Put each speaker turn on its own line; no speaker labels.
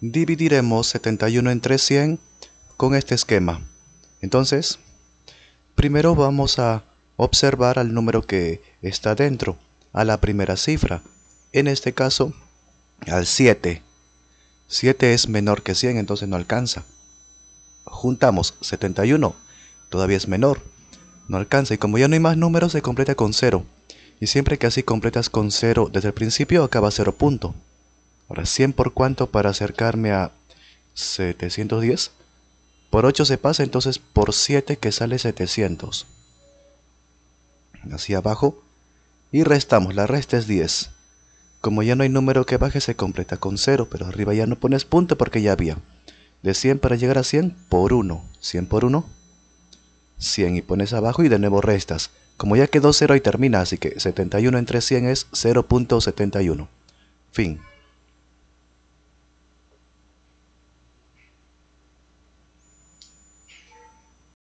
dividiremos 71 entre 100 con este esquema. Entonces, primero vamos a observar al número que está dentro, a la primera cifra, en este caso al 7. 7 es menor que 100, entonces no alcanza. Juntamos 71, todavía es menor, no alcanza. Y como ya no hay más números, se completa con 0. Y siempre que así completas con 0 desde el principio, acaba 0 punto. Ahora, 100 por cuánto para acercarme a 710. Por 8 se pasa, entonces por 7 que sale 700. Hacia abajo. Y restamos, la resta es 10. Como ya no hay número que baje, se completa con 0, pero arriba ya no pones punto porque ya había. De 100 para llegar a 100, por 1. 100 por 1, 100 y pones abajo y de nuevo restas. Como ya quedó 0 y termina, así que 71 entre 100 es 0.71. Fin.